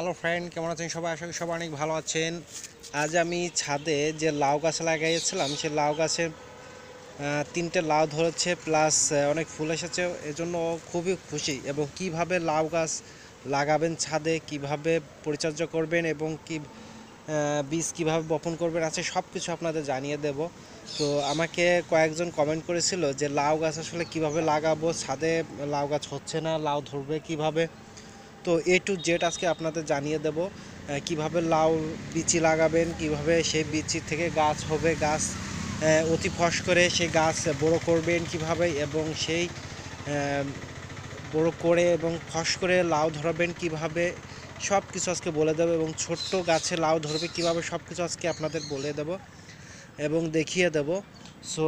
Hello friend কেমন আছেন সবাই আশা করি সবাই অনেক ভালো আছেন আজ আমি ছাদে যে লাউ গাছ লাগাইয়েছিলাম সে লাউ গাছে তিনটে লাউ ধরেছে প্লাস অনেক ফুল এসেছে এজন্য খুবই খুশি এবং কিভাবে লাউ গাছ লাগাবেন ছাদে কিভাবে পরিচর্যা করবেন এবং কি বীজ কিভাবে বপন করবেন আছে সব কিছু আপনাদের জানিয়ে দেব তো আমাকে কয়েকজন কমেন্ট করেছিল যে লাউ গাছ আসলে কিভাবে লাগাবো ছাদে লাউ গাছ হচ্ছে না লাউ ধরবে কিভাবে। তো এ টু জেড আজকে আপনাদের জানিয়ে দেব কিভাবে লাউ বিচি লাগাবেন কিভাবে সেই বিচি থেকে গাছ হবে গাছ অতি ফস করে সেই গাছ বড় করবেন কিভাবে এবং সেই বড় করে এবং ফস করে লাউ ধরাবেন কিভাবে সব কিছু আজকে বলে দেবো এবং ছোট্ট গাছে লাউ ধরবে কিভাবে সব কিছু আজকে আপনাদের বলে দেব এবং দেখিয়ে দেব সো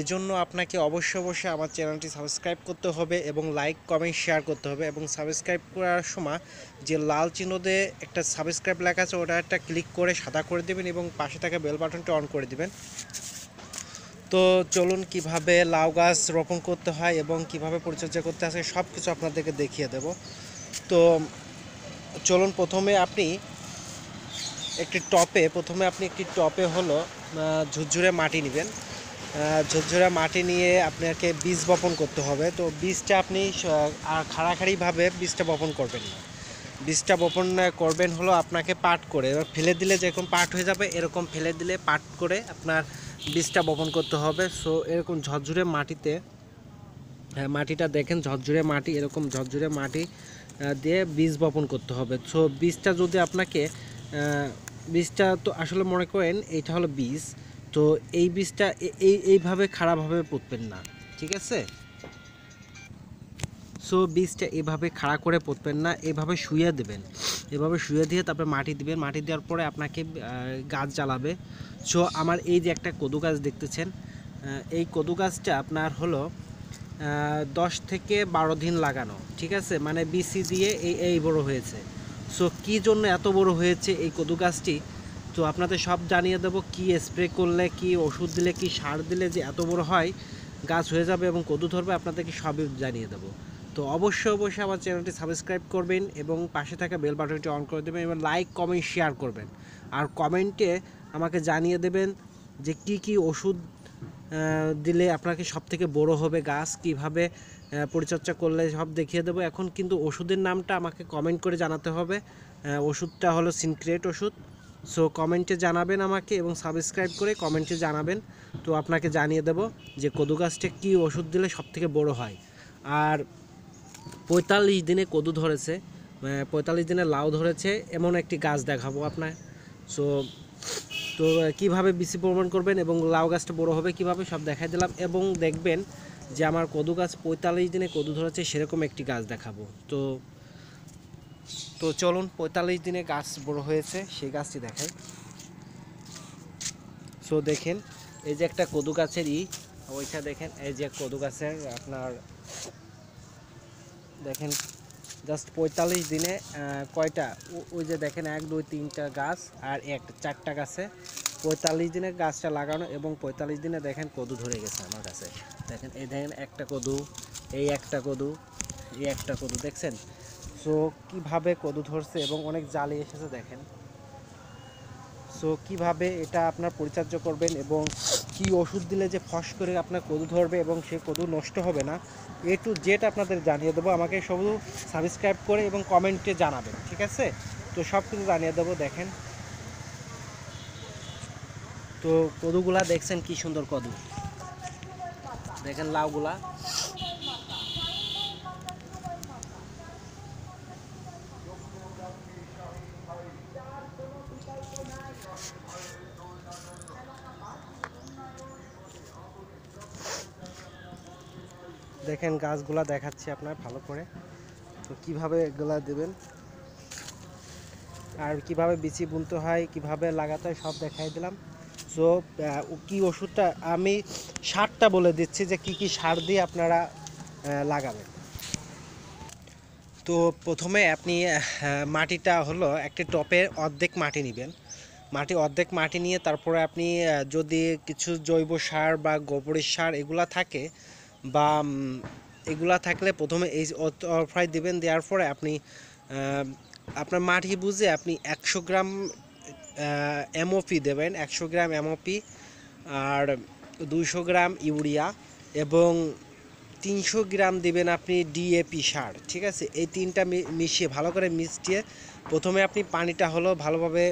এজন্য আপনাকে অবশ্যই অবশ্যই আমার চ্যানেলটি সাবস্ক্রাইব করতে হবে এবং লাইক কমেন্ট শেয়ার করতে হবে এবং সাবস্ক্রাইব করার সময় যে লাল চিহ্ন দিয়ে একটা সাবস্ক্রাইব লেখা আছে ওটা একটা ক্লিক করে সাদা করে দেবেন এবং পাশে থাকা বেল বাটনটা অন করে দেবেন তো চলুন কিভাবে লাউ গাছ রোপণ করতে হয় এবং কিভাবে পরিচর্যা করতে হয় সব কিছু আপনাদেরকে দেখিয়ে দেব তো চলুন প্রথমে আপনি একটি টপে প্রথমে আপনি একটি টপে হলো ঝুরঝুরে মাটি নেবেন ঝরঝরে মাটি নিয়ে আপনাকে বীজ বপন করতে হবে তো বীজটা আপনি খাড়াখাড়িভাবে বীজটা বপন করবেন না বীজটা বপন করবেন হলো আপনাকে পাট করে এবার ফেলে দিলে যেরকম পাট হয়ে যাবে এরকম ফেলে দিলে পাট করে আপনার বীজটা বপন করতে হবে সো এরকম ঝরঝরে মাটিতে হ্যাঁ মাটিটা দেখেন ঝরঝরে মাটি এরকম ঝরঝরে মাটি দিয়ে বীজ বপন করতে হবে সো বীজটা যদি আপনাকে বীজটা তো আসলে মনে করেন এইটা হলো বীজ তো এই বীজটা এই এইভাবে খারাপভাবে পুঁতবেন না ঠিক আছে সো বীজটা এভাবে খাড়া করে পুঁতবেন না এভাবে শুয়ে দেবেন এভাবে শুয়ে দিয়ে তারপরে মাটি দিবেন মাটি দেওয়ার পরে আপনাকে গাছ জ্বালাবে সো আমার এই যে একটা কদু গাছ দেখতেছেন এই কদু গাছটা আপনার হলো দশ থেকে বারো দিন লাগানো ঠিক আছে মানে বিসি দিয়ে এই এই বড় হয়েছে সো কী জন্য এত বড় হয়েছে এই কদু গাছটি তো আপনাদের সব জানিয়ে দেব কি স্প্রে করলে কি ওষুধ দিলে কি সার দিলে যে এত বড় হয় গাছ হয়ে যাবে এবং কদু ধরবে আপনাদেরকে সবই জানিয়ে দেব তো অবশ্যই অবশ্যই আমার চ্যানেলটি সাবস্ক্রাইব করবেন এবং পাশে থাকা বেল বাটনটি অন করে দেবেন এবং লাইক কমেন্ট শেয়ার করবেন আর কমেন্টে আমাকে জানিয়ে দেবেন যে কি কি ওষুধ দিলে আপনাকে সব থেকে বড় হবে গাছ কিভাবে পরিচর্যা করলে সব দেখিয়ে দেবো এখন কিন্তু ওষুধের নামটা আমাকে কমেন্ট করে জানাতে হবে ওষুধটা হলো সিনক্রেট ওষুধ সো কমেন্টে জানাবেন আমাকে এবং সাবস্ক্রাইব করে কমেন্টে জানাবেন তো আপনাকে জানিয়ে দেব যে কদু গাছটা কী ওষুধ দিলে সবথেকে বড় হয় আর পঁয়তাল্লিশ দিনে কদু ধরেছে মানে পঁয়তাল্লিশ দিনে লাউ ধরেছে এমন একটি গাছ দেখাবো আপনার সো তো কীভাবে বিসি প্রমাণ করবেন এবং লাউ গাছটা বড় হবে কিভাবে সব দেখাই দিলাম এবং দেখবেন যে আমার কদু গাছ পঁয়তাল্লিশ দিনে কদু ধরেছে সেরকম একটি গাছ দেখাবো তো তো চলুন পঁয়তাল্লিশ দিনে গাছ বড় হয়েছে সেই গাছটি দেখাই সো দেখেন এই যে একটা কদু গাছের ই ওইটা দেখেন এই যে কদু গাছের আপনার দেখেন জাস্ট পঁয়তাল্লিশ দিনে কয়টা ওই যে দেখেন এক দুই তিনটা গাছ আর এক চারটা গাছে পঁয়তাল্লিশ দিনে গাছটা লাগানো এবং পঁয়তাল্লিশ দিনে দেখেন কদু ধরে গেছে আমার কাছে দেখেন এই দেখেন একটা কদু এই একটা কদু এই একটা কদু দেখছেন সো কিভাবে কদু ধরছে এবং অনেক জালে এসেছে দেখেন সো কিভাবে এটা আপনার পরিচর্য করবেন এবং কি ওষুধ দিলে যে ফস করে আপনার কদু ধরবে এবং সে কদু নষ্ট হবে না এ টু জেড আপনাদের জানিয়ে দেবো আমাকে শুধু সাবস্ক্রাইব করে এবং কমেন্টে জানাবেন ঠিক আছে তো সব কিছু জানিয়ে দেবো দেখেন তো কদুগুলা দেখছেন কি সুন্দর কদু দেখেন লাউগুলা দেখেন গাছগুলা দেখাচ্ছি আপনার ভালো করে তো কীভাবে এগুলা দেবেন আর কিভাবে বিচি বুনতে হয় কিভাবে লাগাতে হয় সব দেখাই দিলাম সো কি ওষুধটা আমি সারটা বলে দিচ্ছি যে কি কি সার দিয়ে আপনারা লাগাবেন তো প্রথমে আপনি মাটিটা হলো একটি টপে অর্ধেক মাটি নেবেন মাটি অর্ধেক মাটি নিয়ে তারপরে আপনি যদি কিছু জৈব সার বা গোবরের সার এগুলা থাকে বা এগুলা থাকলে প্রথমে এই অফ্রাই দেবেন দেওয়ার পরে আপনি আপনার মাটি বুঝে আপনি একশো গ্রাম এমওপি দেবেন একশো গ্রাম এমওপি আর দুইশো গ্রাম ইউরিয়া এবং তিনশো গ্রাম দেবেন আপনি ডিএপি সার ঠিক আছে এই তিনটা মিশিয়ে ভালো করে মিশিয়ে প্রথমে আপনি পানিটা হলো ভালোভাবে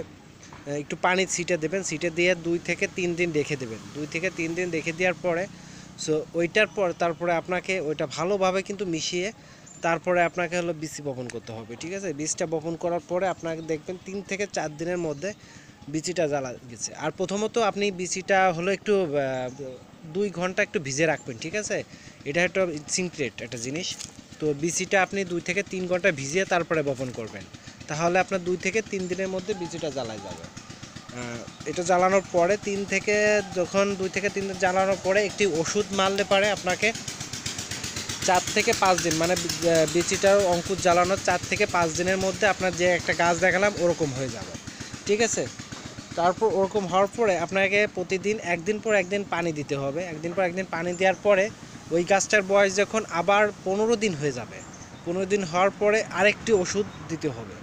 একটু পানি ছিটে দেবেন ছিটে দিয়ে দুই থেকে তিন দিন রেখে দেবেন দুই থেকে তিন দিন রেখে দেওয়ার পরে সো ওইটার পর তারপরে আপনাকে ওইটা ভালোভাবে কিন্তু মিশিয়ে তারপরে আপনাকে হলো বিচি বপন করতে হবে ঠিক আছে বীজটা বপন করার পরে আপনাকে দেখবেন তিন থেকে চার দিনের মধ্যে বিচিটা জ্বালা গেছে আর প্রথমত আপনি বিচিটা হলো একটু দুই ঘন্টা একটু ভিজে রাখবেন ঠিক আছে এটা একটা সিনক্রেট একটা জিনিস তো বিচিটা আপনি দুই থেকে তিন ঘন্টা ভিজিয়ে তারপরে বপন করবেন তাহলে আপনার দুই থেকে তিন দিনের মধ্যে বিচিটা জ্বালা যাবে এটা জ্বালানোর পরে তিন থেকে যখন দুই থেকে তিন দিন জ্বালানোর পরে একটি ওষুধ মারলে পারে আপনাকে চার থেকে পাঁচ দিন মানে বিচিটার অঙ্কুর জ্বালানোর চার থেকে পাঁচ দিনের মধ্যে আপনার যে একটা গাছ দেখালাম ওরকম হয়ে যাবে ঠিক আছে তারপর ওরকম হওয়ার পরে আপনাকে প্রতিদিন একদিন পর একদিন পানি দিতে হবে একদিন পর একদিন পানি দেওয়ার পরে ওই গাছটার বয়স যখন আবার পনেরো দিন হয়ে যাবে পনেরো দিন হওয়ার পরে আরেকটি ওষুধ দিতে হবে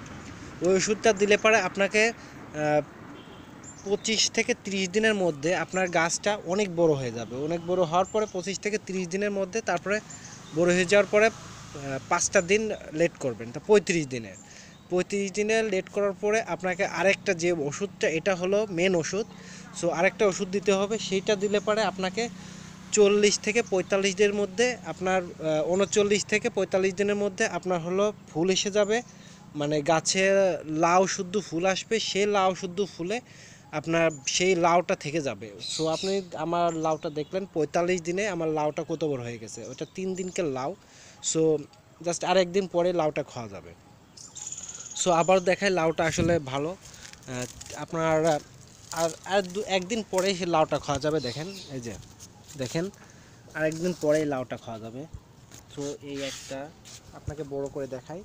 ওই ওষুধটা দিলে পরে আপনাকে পঁচিশ থেকে ৩০ দিনের মধ্যে আপনার গাছটা অনেক বড় হয়ে যাবে অনেক বড় হওয়ার পরে পঁচিশ থেকে ৩০ দিনের মধ্যে তারপরে বড় হয়ে যাওয়ার পরে পাঁচটা দিন লেট করবেন তা পঁয়ত্রিশ দিনে পঁয়ত্রিশ দিনে লেট করার পরে আপনাকে আরেকটা যে ওষুধটা এটা হলো মেন ওষুধ সো আরেকটা ওষুধ দিতে হবে সেইটা দিলে পরে আপনাকে চল্লিশ থেকে পঁয়তাল্লিশ দিনের মধ্যে আপনার উনচল্লিশ থেকে পঁয়তাল্লিশ দিনের মধ্যে আপনার হলো ফুল এসে যাবে মানে গাছে লাউ শুদ্ধ ফুল আসবে সে লাউ শুদ্ধ ফুলে আপনার সেই লাউটা থেকে যাবে সো আপনি আমার লাউটা দেখলেন পঁয়তাল্লিশ দিনে আমার লাউটা কত বড় হয়ে গেছে ওটা তিন দিনকে লাউ সো জাস্ট আর একদিন পরে লাউটা খাওয়া যাবে সো আবার দেখায় লাউটা আসলে ভালো আপনার আর আর দু একদিন পরে সে লাউটা খাওয়া যাবে দেখেন এই যে দেখেন আর একদিন পরেই লাউটা খাওয়া যাবে সো এই একটা আপনাকে বড় করে দেখাই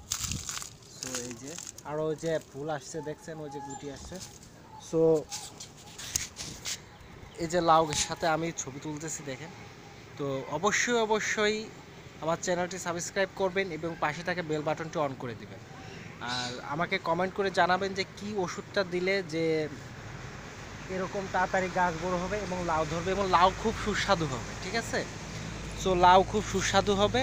তো এই যে আরও যে ফুল আসছে দেখছেন ওই যে গুটি আসছে সো এই যে লাউয়ের সাথে আমি ছবি তুলতেছি দেখেন তো অবশ্যই অবশ্যই আমার চ্যানেলটি সাবস্ক্রাইব করবেন এবং পাশে থাকা বেল বাটনটি অন করে দিবেন আর আমাকে কমেন্ট করে জানাবেন যে কি ওষুধটা দিলে যে এরকম তাড়াতাড়ি গাছ বড় হবে এবং লাউ ধরবে এবং লাউ খুব সুস্বাদু হবে ঠিক আছে সো লাউ খুব সুস্বাদু হবে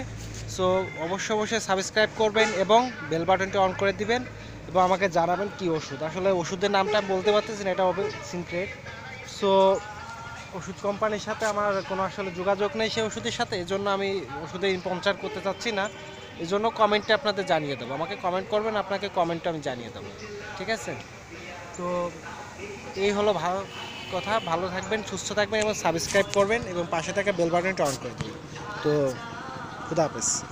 সো অবশ্যই অবশ্যই সাবস্ক্রাইব করবেন এবং বেল বাটনটি অন করে দিবেন এবং আমাকে জানাবেন কি ওষুধ আসলে ওষুধের নামটা বলতে পারতেছি না এটা হবে সিনক্রেট সো ওষুধ কোম্পানির সাথে আমার কোনো আসলে যোগাযোগ নেই সেই ওষুধের সাথে এজন্য আমি ওষুধে পঞ্চার করতে চাচ্ছি না এই জন্য কমেন্টটা আপনাদের জানিয়ে দেবো আমাকে কমেন্ট করবেন আপনাকে কমেন্টটা আমি জানিয়ে দেবো ঠিক আছে তো এই হলো ভালো কথা ভালো থাকবেন সুস্থ থাকবেন এবং সাবস্ক্রাইব করবেন এবং পাশে থাকা বেলবাটনটা অন করে দেবেন তো খুদা হাফেজ